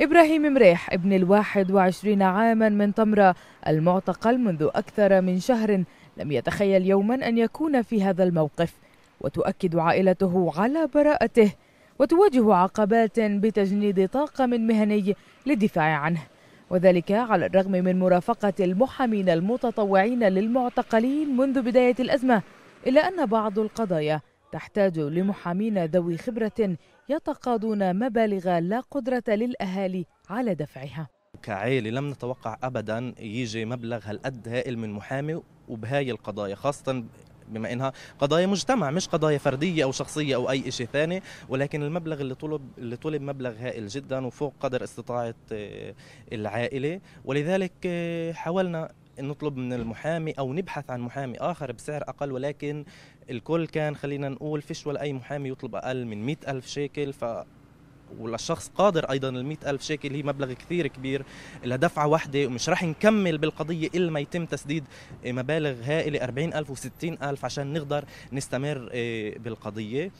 إبراهيم مريح ابن الواحد وعشرين عاما من طمرة المعتقل منذ أكثر من شهر لم يتخيل يوما أن يكون في هذا الموقف وتؤكد عائلته على براءته وتواجه عقبات بتجنيد طاقم مهني للدفاع عنه وذلك على الرغم من مرافقة المحامين المتطوعين للمعتقلين منذ بداية الأزمة إلا أن بعض القضايا تحتاج لمحامين ذوي خبرة يتقاضون مبالغ لا قدرة للأهالي على دفعها كعائلة لم نتوقع أبدا يجي مبلغ هالقد هائل من محامي وبهاي القضايا خاصة بما انها قضايا مجتمع مش قضايا فرديه او شخصيه او اي شيء ثاني ولكن المبلغ اللي طلب اللي طلب مبلغ هائل جدا وفوق قدر استطاعه آه، العائله ولذلك آه، حاولنا نطلب من المحامي او نبحث عن محامي اخر بسعر اقل ولكن الكل كان خلينا نقول فيش ولا اي محامي يطلب اقل من مئة ألف شيكل ف والشخص قادر ايضا ال ألف شيكل هي مبلغ كثير كبير لها دفعه واحده ومش راح نكمل بالقضيه الا ما يتم تسديد آه، مبالغ هائله 40000 و60000 عشان نقدر نستمر آه، بالقضيه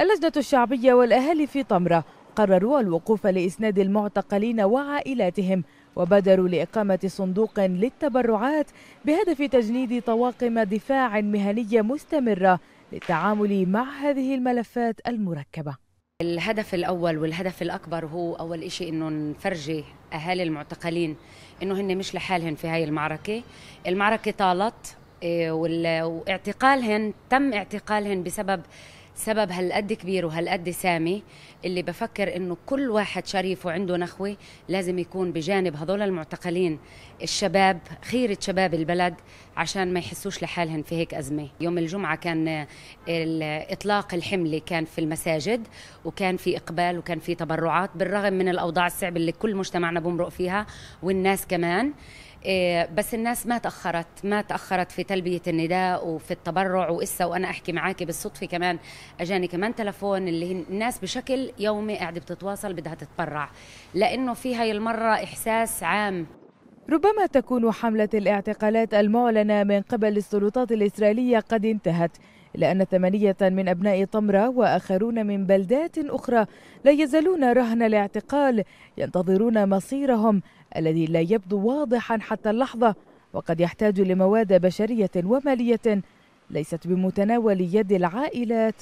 اللجنه الشعبيه والاهالي في طمره قرروا الوقوف لاسناد المعتقلين وعائلاتهم وبادروا لإقامة صندوق للتبرعات بهدف تجنيد طواقم دفاع مهنية مستمرة للتعامل مع هذه الملفات المركبة الهدف الأول والهدف الأكبر هو أول شيء إنه نفرجي أهالي المعتقلين إنه هن مش لحالهم في هاي المعركة المعركة طالت إيه، واعتقالهن تم اعتقالهن بسبب سبب هالقد كبير وهالقد سامي اللي بفكر انه كل واحد شريف وعنده نخوه لازم يكون بجانب هذول المعتقلين الشباب خيره شباب البلد عشان ما يحسوش لحالهم في هيك ازمه يوم الجمعه كان اطلاق الحمله كان في المساجد وكان في اقبال وكان في تبرعات بالرغم من الاوضاع الصعبه اللي كل مجتمعنا بمرق فيها والناس كمان إيه، بس الناس ما تاخرت ما تاخرت في تلبيه النداء وفي التبرع وإسا وانا احكي معاكي بالصدفه كمان اجاني كمان تلفون اللي الناس بشكل يومي قاعده بتتواصل بدها تتبرع لانه في هاي المره احساس عام ربما تكون حملة الاعتقالات المعلنة من قبل السلطات الإسرائيلية قد انتهت لأن ثمانية من أبناء طمرة وآخرون من بلدات أخرى لا يزالون رهن الاعتقال ينتظرون مصيرهم الذي لا يبدو واضحا حتى اللحظة وقد يحتاج لمواد بشرية ومالية ليست بمتناول يد العائلات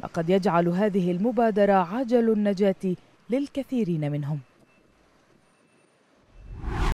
ما قد يجعل هذه المبادرة عجل النجاة للكثيرين منهم